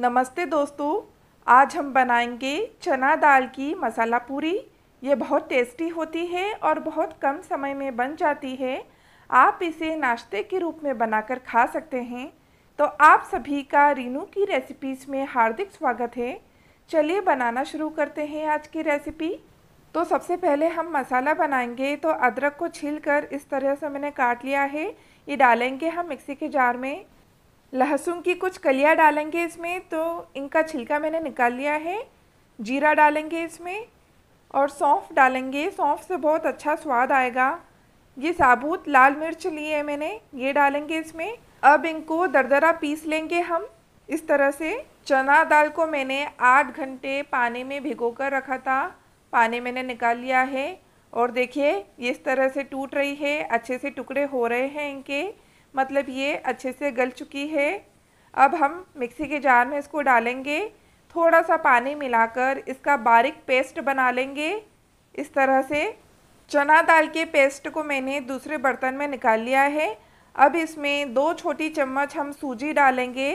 नमस्ते दोस्तों आज हम बनाएंगे चना दाल की मसाला पूरी ये बहुत टेस्टी होती है और बहुत कम समय में बन जाती है आप इसे नाश्ते के रूप में बनाकर खा सकते हैं तो आप सभी का रीनू की रेसिपीज़ में हार्दिक स्वागत है चलिए बनाना शुरू करते हैं आज की रेसिपी तो सबसे पहले हम मसाला बनाएंगे तो अदरक को छील कर इस तरह से मैंने काट लिया है ये डालेंगे हम मिक्सी के जार में लहसुन की कुछ कलियाँ डालेंगे इसमें तो इनका छिलका मैंने निकाल लिया है जीरा डालेंगे इसमें और सौंफ डालेंगे सौंफ से बहुत अच्छा स्वाद आएगा ये साबुत लाल मिर्च ली है मैंने ये डालेंगे इसमें अब इनको दरदरा पीस लेंगे हम इस तरह से चना दाल को मैंने आठ घंटे पानी में भिगो कर रखा था पानी मैंने निकाल लिया है और देखिए इस तरह से टूट रही है अच्छे से टुकड़े हो रहे हैं इनके मतलब ये अच्छे से गल चुकी है अब हम मिक्सी के जार में इसको डालेंगे थोड़ा सा पानी मिलाकर इसका बारीक पेस्ट बना लेंगे इस तरह से चना दाल के पेस्ट को मैंने दूसरे बर्तन में निकाल लिया है अब इसमें दो छोटी चम्मच हम सूजी डालेंगे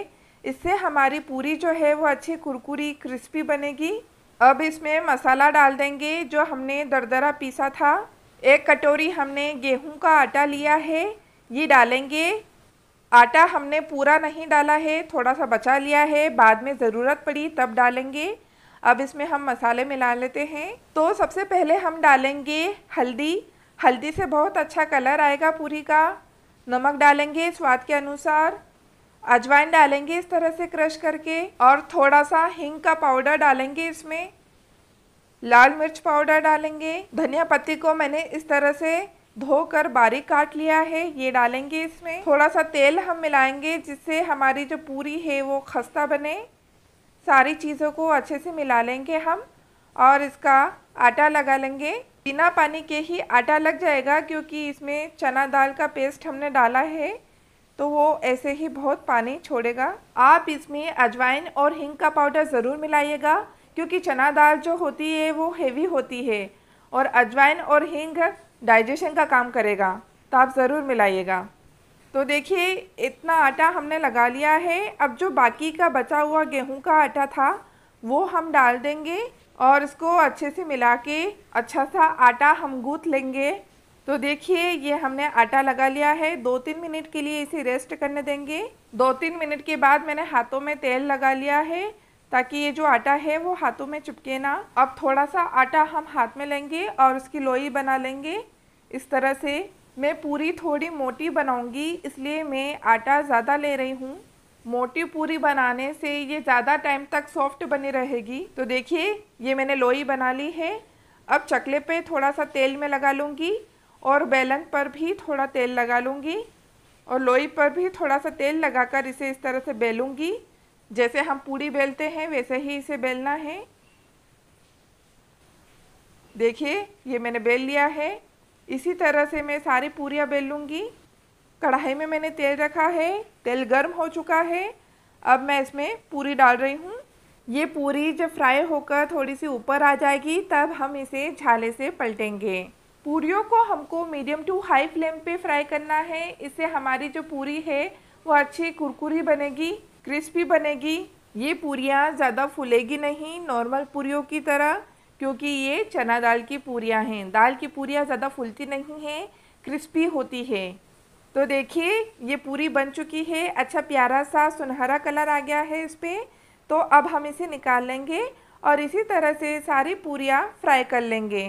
इससे हमारी पूरी जो है वो अच्छी कुरकुरी क्रिस्पी बनेगी अब इसमें मसाला डाल देंगे जो हमने दरदरा पीसा था एक कटोरी हमने गेहूं का आटा लिया है ये डालेंगे आटा हमने पूरा नहीं डाला है थोड़ा सा बचा लिया है बाद में ज़रूरत पड़ी तब डालेंगे अब इसमें हम मसाले मिला लेते हैं तो सबसे पहले हम डालेंगे हल्दी हल्दी से बहुत अच्छा कलर आएगा पूरी का नमक डालेंगे स्वाद के अनुसार अजवाइन डालेंगे इस तरह से क्रश करके और थोड़ा सा हिंग का पाउडर डालेंगे इसमें लाल मिर्च पाउडर डालेंगे धनिया पत्ती को मैंने इस तरह से धोकर बारीक काट लिया है ये डालेंगे इसमें थोड़ा सा तेल हम मिलाएंगे जिससे हमारी जो पूरी है वो खस्ता बने सारी चीज़ों को अच्छे से मिला लेंगे हम और इसका आटा लगा लेंगे बिना पानी के ही आटा लग जाएगा क्योंकि इसमें चना दाल का पेस्ट हमने डाला है तो वो ऐसे ही बहुत पानी छोड़ेगा आप इसमें अजवाइन और हिंग का पाउडर ज़रूर मिलाइएगा क्योंकि चना दाल जो होती है वो हेवी होती है और अजवाइन और हिंग डाइजेशन का काम करेगा तो आप ज़रूर मिलाइएगा तो देखिए इतना आटा हमने लगा लिया है अब जो बाकी का बचा हुआ गेहूं का आटा था वो हम डाल देंगे और इसको अच्छे से मिला के अच्छा सा आटा हम गूँथ लेंगे तो देखिए ये हमने आटा लगा लिया है दो तीन मिनट के लिए इसे रेस्ट करने देंगे दो तीन मिनट के बाद मैंने हाथों में तेल लगा लिया है ताकि ये जो आटा है वो हाथों में चिपके ना अब थोड़ा सा आटा हम हाथ में लेंगे और उसकी लोई बना लेंगे इस तरह से मैं पूरी थोड़ी मोटी बनाऊंगी इसलिए मैं आटा ज़्यादा ले रही हूँ मोटी पूरी बनाने से ये ज़्यादा टाइम तक सॉफ्ट बनी रहेगी तो देखिए ये मैंने लोई बना ली है अब चकले पे थोड़ा सा तेल में लगा लूँगी और बेलन पर भी थोड़ा तेल लगा लूँगी और लोई पर भी थोड़ा सा तेल लगाकर इसे इस तरह से बेलूँगी जैसे हम पूरी बेलते हैं वैसे ही इसे बेलना है देखिए ये मैंने बेल लिया है इसी तरह से मैं सारी पूरियाँ बेल लूँगी कढ़ाई में मैंने तेल रखा है तेल गर्म हो चुका है अब मैं इसमें पूरी डाल रही हूँ ये पूरी जब फ्राई होकर थोड़ी सी ऊपर आ जाएगी तब हम इसे झाले से पलटेंगे पूरियों को हमको मीडियम टू हाई फ्लेम पे फ्राई करना है इससे हमारी जो पूरी है वो अच्छी कुरकुरी बनेगी क्रिस्पी बनेगी ये पूरियाँ ज़्यादा फूलेगी नहीं नॉर्मल पूरियों की तरह क्योंकि ये चना दाल की पूरियाँ हैं दाल की पूरियाँ ज़्यादा फूलती नहीं हैं क्रिस्पी होती है तो देखिए ये पूरी बन चुकी है अच्छा प्यारा सा सुनहरा कलर आ गया है इस पर तो अब हम इसे निकाल लेंगे और इसी तरह से सारी पूरियाँ फ्राई कर लेंगे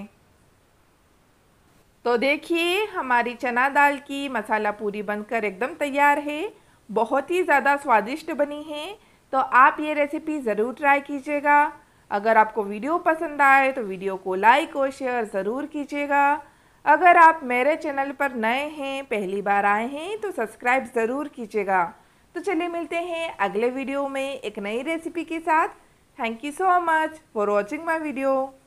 तो देखिए हमारी चना दाल की मसाला पूरी बनकर एकदम तैयार है बहुत ही ज़्यादा स्वादिष्ट बनी है तो आप ये रेसिपी ज़रूर ट्राई कीजिएगा अगर आपको वीडियो पसंद आए तो वीडियो को लाइक और शेयर ज़रूर कीजिएगा अगर आप मेरे चैनल पर नए हैं पहली बार आए हैं तो सब्सक्राइब ज़रूर कीजिएगा तो चलिए मिलते हैं अगले वीडियो में एक नई रेसिपी के साथ thank you so much for watching my video